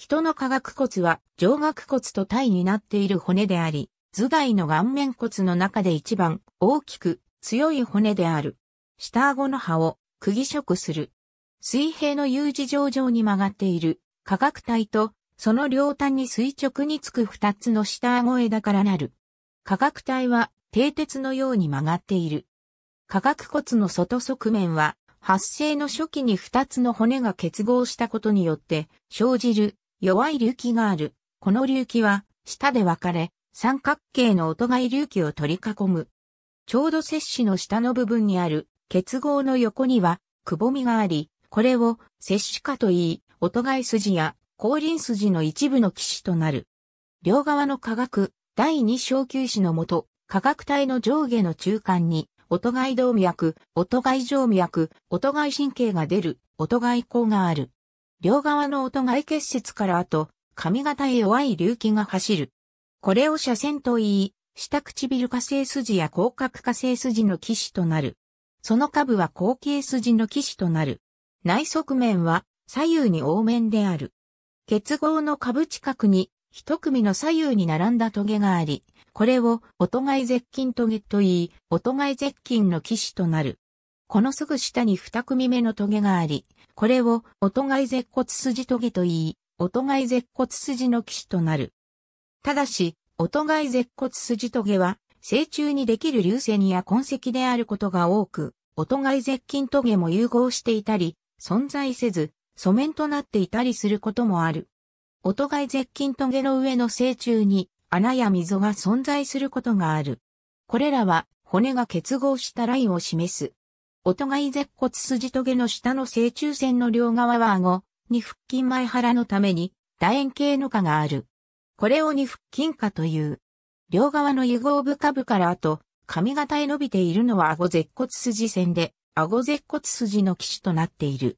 人の下顎骨は上顎骨と体になっている骨であり、頭蓋の顔面骨の中で一番大きく強い骨である。下顎の歯を釘食する。水平の U 字上上に曲がっている下顎体とその両端に垂直につく二つの下顎枝からなる。下顎体は低鉄のように曲がっている。下顎骨の外側面は発生の初期に二つの骨が結合したことによって生じる弱い隆起がある。この隆起は、下で分かれ、三角形の音がい隆起を取り囲む。ちょうど摂氏の下の部分にある結合の横にはくぼみがあり、これを摂氏下と言い、音がい筋や後輪筋の一部の騎士となる。両側の化学第二小球止のもと、化学体の上下の中間に、音がい動脈、音がい静脈、音がい神経が出る、音がいがある。両側の音外結節から後、髪型へ弱い隆起が走る。これを斜線と言い、下唇下性筋や広角下性筋の騎士となる。その下部は後傾筋の騎士となる。内側面は左右に凹面である。結合の下部近くに一組の左右に並んだ棘があり、これを音外絶筋棘と言い、音外絶筋の騎士となる。このすぐ下に二組目の棘があり、これを、音外舌骨筋棘と言い、音外舌骨筋の騎士となる。ただし、音外舌骨筋棘は、成虫にできる流線や痕跡であることが多く、音外絶筋棘も融合していたり、存在せず、素面となっていたりすることもある。音外絶筋棘の上の成虫に穴や溝が存在することがある。これらは骨が結合したラインを示す音がい舌骨筋棘の下の正中線の両側は顎、に腹筋前腹のために、楕円形の下がある。これを二腹筋下という。両側の湯合部下部から後、髪型へ伸びているのは顎舌骨筋線で、顎舌骨筋の騎士となっている。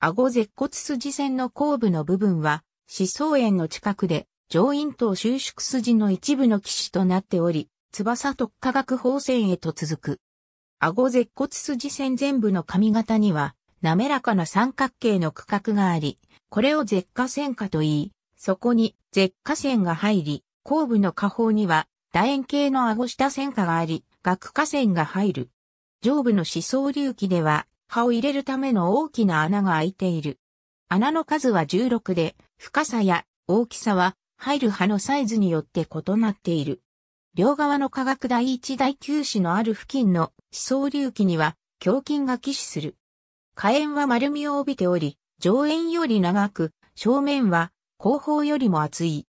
顎舌骨筋線の後部の部分は、歯槽炎の近くで、上咽頭収縮筋の一部の騎士となっており、翼特化学方線へと続く。顎舌骨筋線全部の髪型には、滑らかな三角形の区画があり、これを舌下線下と言い、そこに舌下線が入り、後部の下方には楕円形の顎下線下があり、顎下線が入る。上部の思想隆起では、歯を入れるための大きな穴が開いている。穴の数は16で、深さや大きさは入る歯のサイズによって異なっている。両側の化学第一第九子のある付近の地層隆起には、胸筋が起死する。火炎は丸みを帯びており、上縁より長く、正面は後方よりも厚い。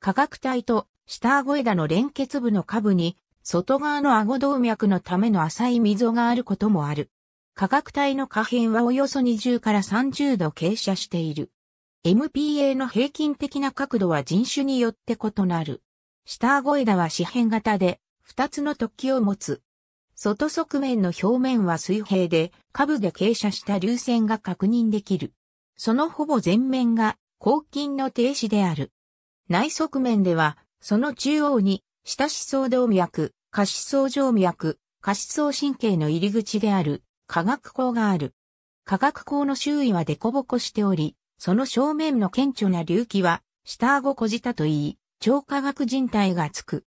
化学体と下顎枝の連結部の下部に、外側の顎動脈のための浅い溝があることもある。価格帯の可変はおよそ20から30度傾斜している。MPA の平均的な角度は人種によって異なる。シターゴイダは四辺型で、二つの突起を持つ。外側面の表面は水平で、下部で傾斜した流線が確認できる。そのほぼ全面が、抗菌の停止である。内側面では、その中央に、下肢層動脈、下肢層静脈、下肢層神経の入り口である、化学光がある。化学光の周囲は凸凹しており、その正面の顕著な隆起は、下顎小舌といい、超科学人体がつく。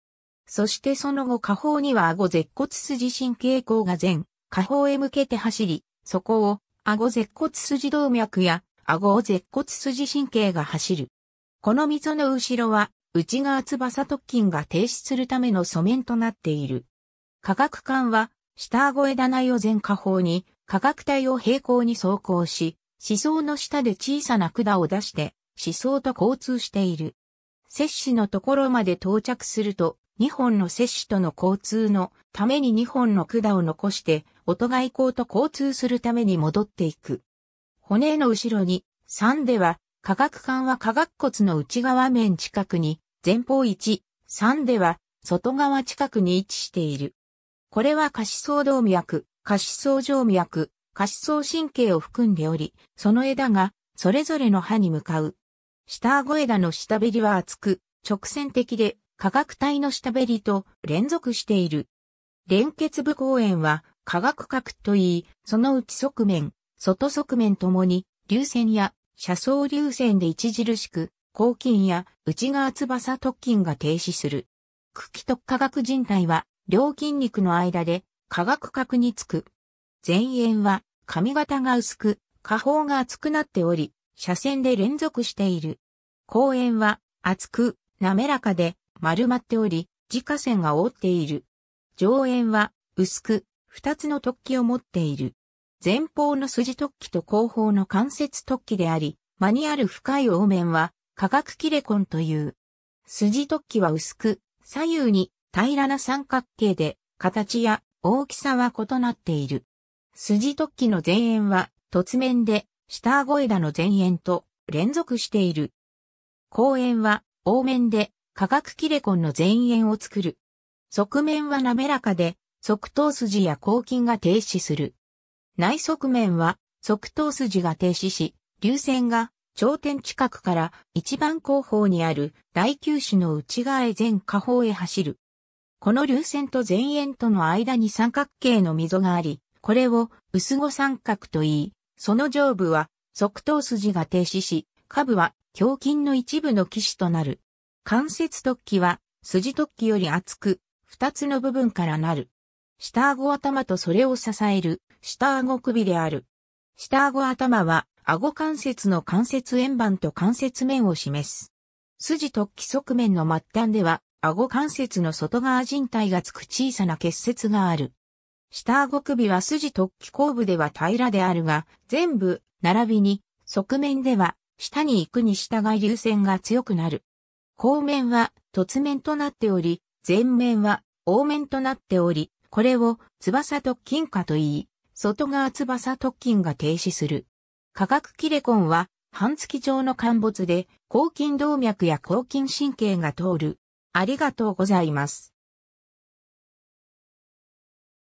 そしてその後下方には顎舌骨筋神経口が前、下方へ向けて走り、そこを顎舌骨筋動脈や顎舌骨筋神経が走る。この溝の後ろは内側翼突筋が停止するための素面となっている。科学管は下顎枝内を前下方に下学体を平行に走行し、思想の下で小さな管を出して思想と交通している。摂氏のところまで到着すると、2本の摂氏との交通のために2本の管を残して、音外交と交通するために戻っていく。骨の後ろに、3では、化学管は化学骨の内側面近くに、前方1、3では、外側近くに位置している。これは下肢層動脈、下肢層静脈、下肢層神経を含んでおり、その枝が、それぞれの歯に向かう、下顎枝の下べりは厚く、直線的で、化学体の下べりと連続している。連結部公園は、化学核といい、その内側面、外側面ともに、流線や、車窓流線で著しく、抗筋や内側翼突筋が停止する。茎と化学人体は、両筋肉の間で、化学核につく。前縁は、髪型が薄く、下方が厚くなっており、車線で連続している。公園は厚く、滑らかで丸まっており、自家線が覆っている。上縁は薄く、二つの突起を持っている。前方の筋突起と後方の関節突起であり、間にある深い凹面は、化学キレコンという。筋突起は薄く、左右に平らな三角形で、形や大きさは異なっている。筋突起の前縁は突面でシターゴエダの前縁と連続している。後縁は、凹面で、化学キレコンの前縁を作る。側面は滑らかで、側頭筋や抗筋が停止する。内側面は、側頭筋が停止し、流線が頂点近くから一番後方にある大球種の内側へ全下方へ走る。この流線と前縁との間に三角形の溝があり、これを薄語三角と言い、その上部は側頭筋が停止し、下部は胸筋の一部の騎士となる。関節突起は筋突起より厚く、二つの部分からなる。下顎頭とそれを支える下顎首である。下顎頭は顎関節の関節円盤と関節面を示す。筋突起側面の末端では顎関節の外側靭帯がつく小さな結節がある。下顎首は筋突起後部では平らであるが、全部、並びに、側面では、下に行くに従い流線が強くなる。後面は、突面となっており、前面は、凹面となっており、これを、翼突筋化と言い、外側翼突筋が停止する。化学キレコンは、半月状の陥没で、抗筋動脈や抗筋神経が通る。ありがとうございます。